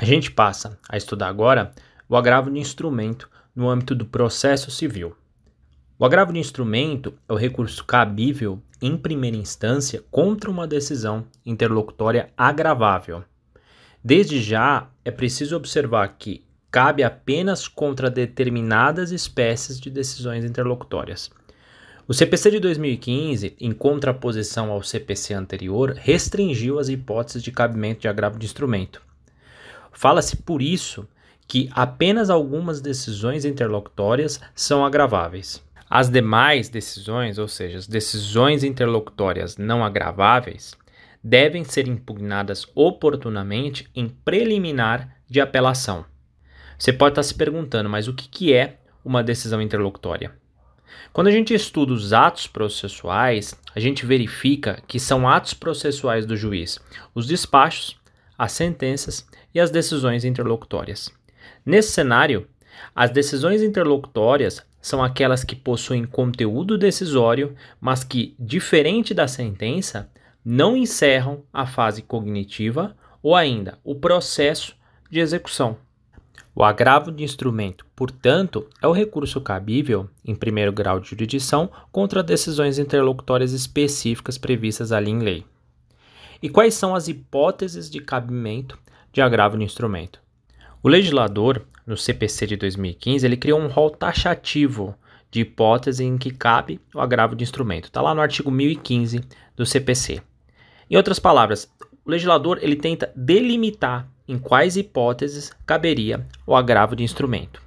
A gente passa a estudar agora o agravo de instrumento no âmbito do processo civil. O agravo de instrumento é o recurso cabível em primeira instância contra uma decisão interlocutória agravável. Desde já, é preciso observar que cabe apenas contra determinadas espécies de decisões interlocutórias. O CPC de 2015, em contraposição ao CPC anterior, restringiu as hipóteses de cabimento de agravo de instrumento. Fala-se por isso que apenas algumas decisões interlocutórias são agraváveis. As demais decisões, ou seja, as decisões interlocutórias não agraváveis, devem ser impugnadas oportunamente em preliminar de apelação. Você pode estar se perguntando, mas o que é uma decisão interlocutória? Quando a gente estuda os atos processuais, a gente verifica que são atos processuais do juiz, os despachos as sentenças e as decisões interlocutórias. Nesse cenário, as decisões interlocutórias são aquelas que possuem conteúdo decisório, mas que, diferente da sentença, não encerram a fase cognitiva ou ainda o processo de execução. O agravo de instrumento, portanto, é o recurso cabível, em primeiro grau de jurisdição, contra decisões interlocutórias específicas previstas ali em lei e quais são as hipóteses de cabimento de agravo no instrumento. O legislador, no CPC de 2015, ele criou um rol taxativo de hipótese em que cabe o agravo de instrumento. Está lá no artigo 1015 do CPC. Em outras palavras, o legislador ele tenta delimitar em quais hipóteses caberia o agravo de instrumento.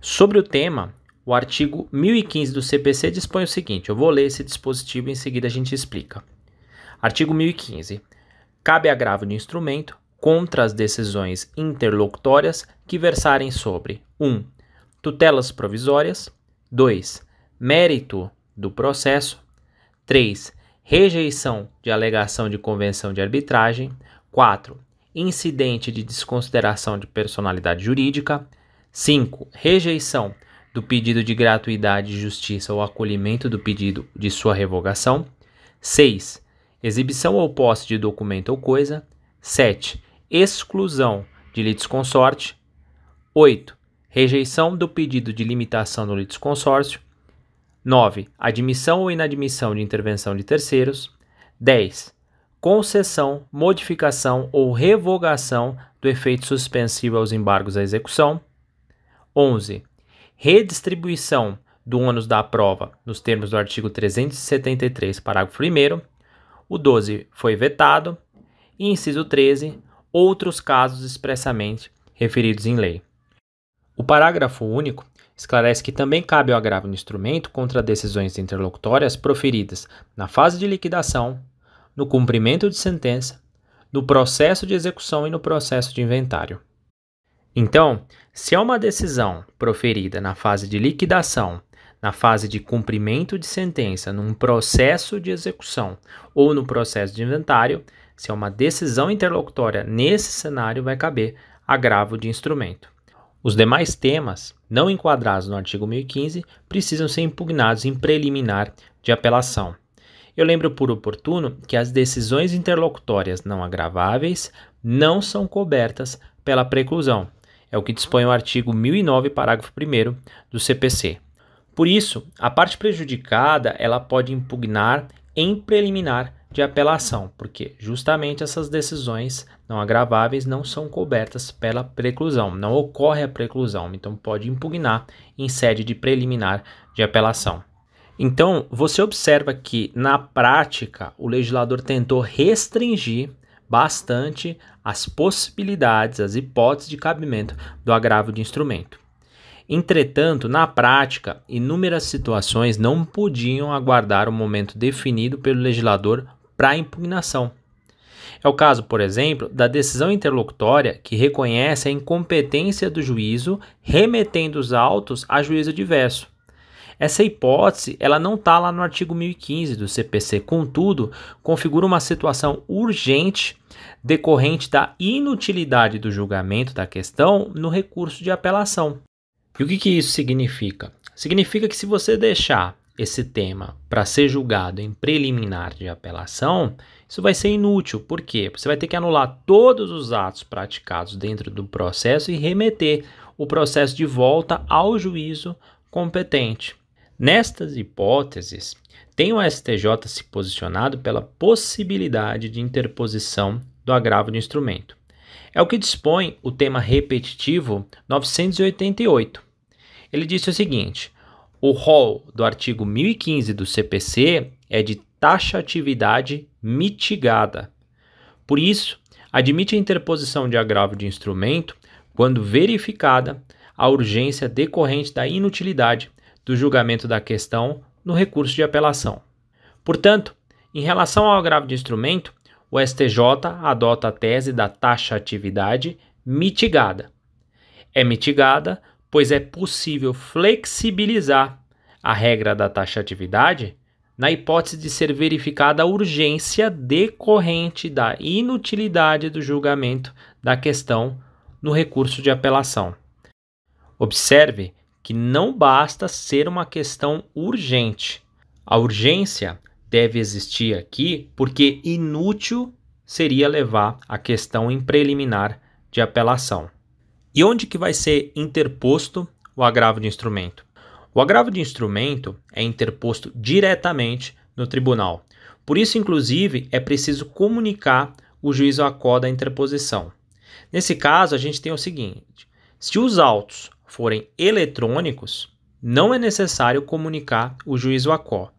Sobre o tema, o artigo 1015 do CPC dispõe o seguinte: eu vou ler esse dispositivo e em seguida a gente explica. Artigo 1015. Cabe agravo de instrumento contra as decisões interlocutórias que versarem sobre 1. Um, tutelas provisórias 2. Mérito do processo 3. Rejeição de alegação de convenção de arbitragem 4. Incidente de desconsideração de personalidade jurídica 5. Rejeição do pedido de gratuidade, de justiça ou acolhimento do pedido de sua revogação. 6 exibição ou posse de documento ou coisa. 7. Exclusão de litisconsorte. 8. Rejeição do pedido de limitação do litisconsórcio. 9. Admissão ou inadmissão de intervenção de terceiros. 10. Concessão, modificação ou revogação do efeito suspensivo aos embargos à execução. 11. Redistribuição do ônus da prova nos termos do artigo 373, parágrafo 1 o 12 foi vetado. E inciso 13, outros casos expressamente referidos em lei. O parágrafo único esclarece que também cabe o agravo no instrumento contra decisões interlocutórias proferidas na fase de liquidação, no cumprimento de sentença, no processo de execução e no processo de inventário. Então, se é uma decisão proferida na fase de liquidação na fase de cumprimento de sentença, num processo de execução ou no processo de inventário, se é uma decisão interlocutória nesse cenário, vai caber agravo de instrumento. Os demais temas, não enquadrados no artigo 1015, precisam ser impugnados em preliminar de apelação. Eu lembro por oportuno que as decisões interlocutórias não agraváveis não são cobertas pela preclusão. É o que dispõe o artigo 1009, parágrafo 1 do CPC. Por isso, a parte prejudicada ela pode impugnar em preliminar de apelação, porque justamente essas decisões não agraváveis não são cobertas pela preclusão, não ocorre a preclusão, então pode impugnar em sede de preliminar de apelação. Então, você observa que na prática o legislador tentou restringir bastante as possibilidades, as hipóteses de cabimento do agravo de instrumento. Entretanto, na prática, inúmeras situações não podiam aguardar o momento definido pelo legislador para impugnação. É o caso, por exemplo, da decisão interlocutória que reconhece a incompetência do juízo remetendo os autos a juízo diverso. Essa hipótese ela não está lá no artigo 1015 do CPC, contudo, configura uma situação urgente decorrente da inutilidade do julgamento da questão no recurso de apelação. E o que, que isso significa? Significa que se você deixar esse tema para ser julgado em preliminar de apelação, isso vai ser inútil. Por quê? Você vai ter que anular todos os atos praticados dentro do processo e remeter o processo de volta ao juízo competente. Nestas hipóteses, tem o STJ se posicionado pela possibilidade de interposição do agravo de instrumento. É o que dispõe o tema repetitivo 988 ele disse o seguinte: o rol do artigo 1015 do CPC é de taxatividade mitigada. Por isso, admite a interposição de agravo de instrumento quando verificada a urgência decorrente da inutilidade do julgamento da questão no recurso de apelação. Portanto, em relação ao agravo de instrumento, o STJ adota a tese da taxatividade mitigada. É mitigada pois é possível flexibilizar a regra da taxatividade na hipótese de ser verificada a urgência decorrente da inutilidade do julgamento da questão no recurso de apelação. Observe que não basta ser uma questão urgente. A urgência deve existir aqui porque inútil seria levar a questão em preliminar de apelação. E onde que vai ser interposto o agravo de instrumento? O agravo de instrumento é interposto diretamente no tribunal. Por isso, inclusive, é preciso comunicar o juiz ao ACO da interposição. Nesse caso, a gente tem o seguinte: se os autos forem eletrônicos, não é necessário comunicar o juiz ACO.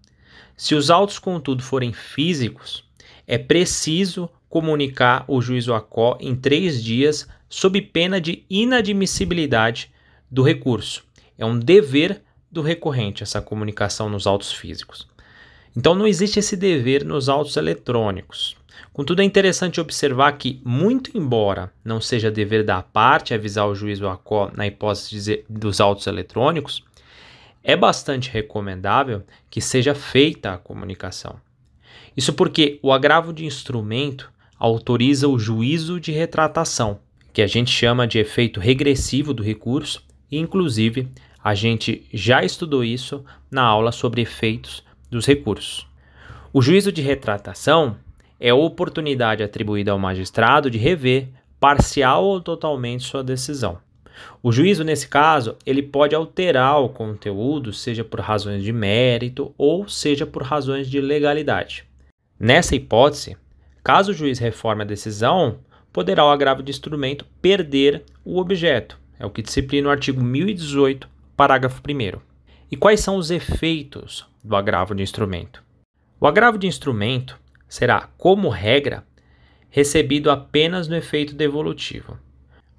Se os autos, contudo, forem físicos, é preciso comunicar o juiz ACO em três dias sob pena de inadmissibilidade do recurso. É um dever do recorrente essa comunicação nos autos físicos. Então não existe esse dever nos autos eletrônicos. Contudo, é interessante observar que, muito embora não seja dever da parte avisar o juiz ou a CO na hipótese dos autos eletrônicos, é bastante recomendável que seja feita a comunicação. Isso porque o agravo de instrumento autoriza o juízo de retratação, que a gente chama de efeito regressivo do recurso, e inclusive a gente já estudou isso na aula sobre efeitos dos recursos. O juízo de retratação é a oportunidade atribuída ao magistrado de rever parcial ou totalmente sua decisão. O juízo, nesse caso, ele pode alterar o conteúdo, seja por razões de mérito ou seja por razões de legalidade. Nessa hipótese, caso o juiz reforme a decisão, poderá o agravo de instrumento perder o objeto. É o que disciplina o artigo 1018, parágrafo 1. E quais são os efeitos do agravo de instrumento? O agravo de instrumento será, como regra, recebido apenas no efeito devolutivo.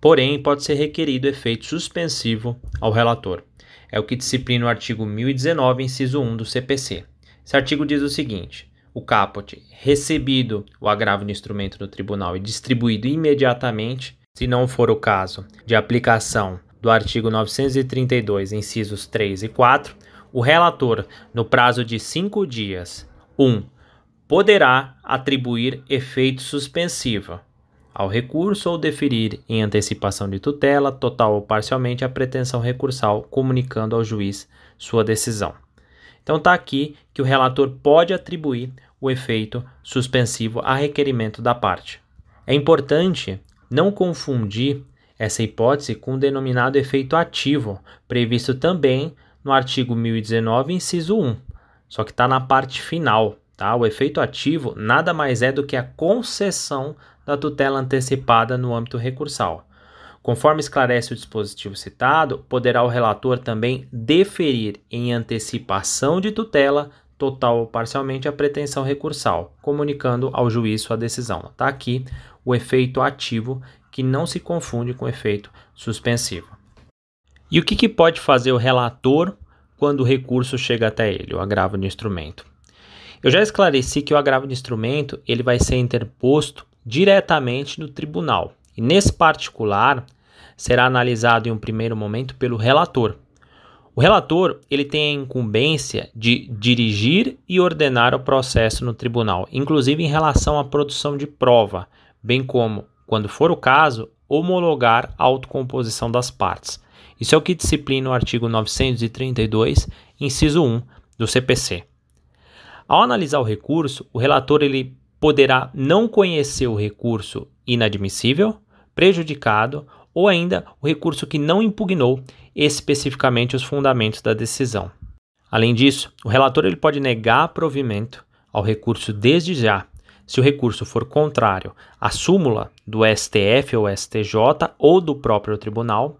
Porém, pode ser requerido efeito suspensivo ao relator. É o que disciplina o artigo 1019, inciso 1 do CPC. Esse artigo diz o seguinte: o caput recebido o agravo do instrumento no tribunal e distribuído imediatamente, se não for o caso de aplicação do artigo 932, incisos 3 e 4, o relator, no prazo de cinco dias, 1. Um, poderá atribuir efeito suspensivo ao recurso ou deferir em antecipação de tutela, total ou parcialmente, a pretensão recursal, comunicando ao juiz sua decisão. Então está aqui que o relator pode atribuir o efeito suspensivo a requerimento da parte. É importante não confundir essa hipótese com o denominado efeito ativo, previsto também no artigo 1019, inciso 1, só que está na parte final. Tá? O efeito ativo nada mais é do que a concessão da tutela antecipada no âmbito recursal. Conforme esclarece o dispositivo citado, poderá o relator também deferir em antecipação de tutela total ou parcialmente a pretensão recursal, comunicando ao juiz sua decisão. Está aqui o efeito ativo que não se confunde com o efeito suspensivo. E o que, que pode fazer o relator quando o recurso chega até ele, o agravo de instrumento? Eu já esclareci que o agravo de instrumento ele vai ser interposto diretamente no tribunal, e nesse particular, será analisado em um primeiro momento pelo relator. O relator, ele tem a incumbência de dirigir e ordenar o processo no tribunal, inclusive em relação à produção de prova, bem como, quando for o caso, homologar a autocomposição das partes. Isso é o que disciplina o artigo 932, inciso 1 do CPC. Ao analisar o recurso, o relator ele poderá não conhecer o recurso inadmissível, prejudicado ou ainda o recurso que não impugnou especificamente os fundamentos da decisão. Além disso, o relator ele pode negar provimento ao recurso desde já, se o recurso for contrário à súmula do STF ou STJ ou do próprio tribunal,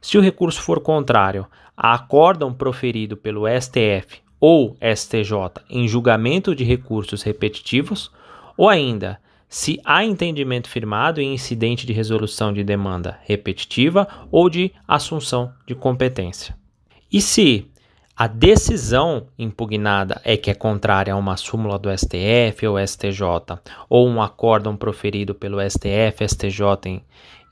se o recurso for contrário a acórdão proferido pelo STF ou STJ em julgamento de recursos repetitivos, ou ainda se há entendimento firmado em incidente de resolução de demanda repetitiva ou de assunção de competência. E se a decisão impugnada é que é contrária a uma súmula do STF ou STJ, ou um acórdão proferido pelo STF, STJ em,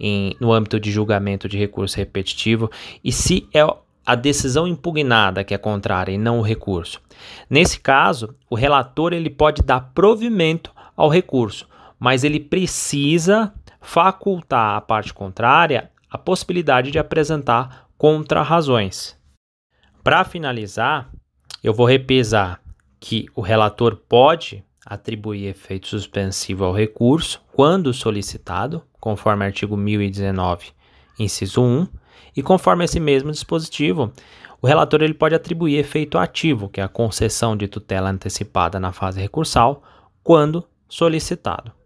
em, no âmbito de julgamento de recurso repetitivo, e se é a decisão impugnada que é contrária e não o recurso. Nesse caso, o relator ele pode dar provimento ao recurso, mas ele precisa facultar à parte contrária a possibilidade de apresentar contrarrazões. Para finalizar, eu vou repesar que o relator pode atribuir efeito suspensivo ao recurso quando solicitado, conforme artigo 1019, inciso 1, e conforme esse mesmo dispositivo, o relator ele pode atribuir efeito ativo, que é a concessão de tutela antecipada na fase recursal, quando solicitado.